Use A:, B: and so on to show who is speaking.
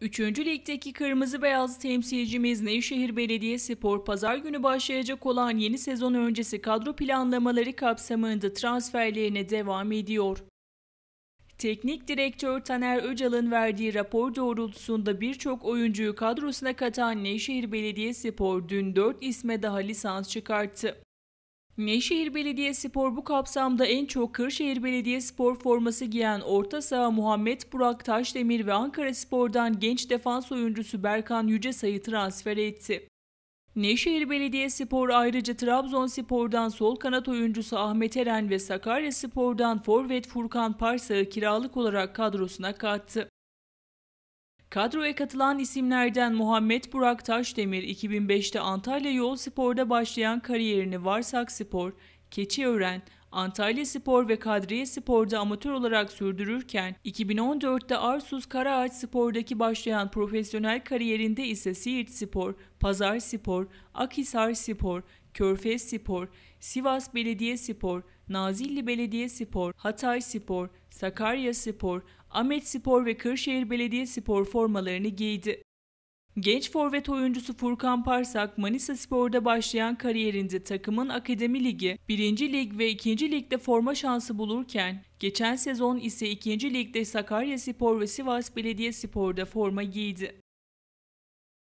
A: Üçüncü ligdeki kırmızı beyaz temsilcimiz Nevşehir Belediyespor pazar günü başlayacak olan yeni sezon öncesi kadro planlamaları kapsamında transferlerine devam ediyor. Teknik direktör Taner Öcal'ın verdiği rapor doğrultusunda birçok oyuncuyu kadrosuna katan Nevşehir Belediyespor dün 4 isme daha lisans çıkarttı. Nevşehir Belediyespor bu kapsamda en çok Kırşehir Belediyespor forması giyen orta saha Muhammed Burak Taşdemir ve Ankara Spor'dan genç defans oyuncusu Berkan Yüce sayı transfer etti. Nevşehir Belediyespor ayrıca Trabzonspor'dan sol kanat oyuncusu Ahmet Eren ve Sakaryaspor'dan forvet Furkan Parsa'yı kiralık olarak kadrosuna kattı. Kadroya katılan isimlerden Muhammed Burak Taşdemir 2005'te Antalya Yol Spor'da başlayan kariyerini Varsak Spor, Keçiören, Antalya Spor ve Kadriye Spor'da amatör olarak sürdürürken 2014'te Arsuz Karaağaç Spor'daki başlayan profesyonel kariyerinde ise Siirt Spor, Pazar Spor, Akhisar Spor, Körfez Spor, Sivas Belediye Spor, Nazilli Belediye Spor, Hatay Spor, Sakarya Spor, Ahmet Spor ve Kırşehir Belediye Spor formalarını giydi. Genç forvet oyuncusu Furkan Parsak, Manisa Spor'da başlayan kariyerinde takımın Akademi Ligi, 1. Lig ve 2. Lig'de forma şansı bulurken, geçen sezon ise 2. Lig'de Sakarya Spor ve Sivas Belediye Spor'da forma giydi.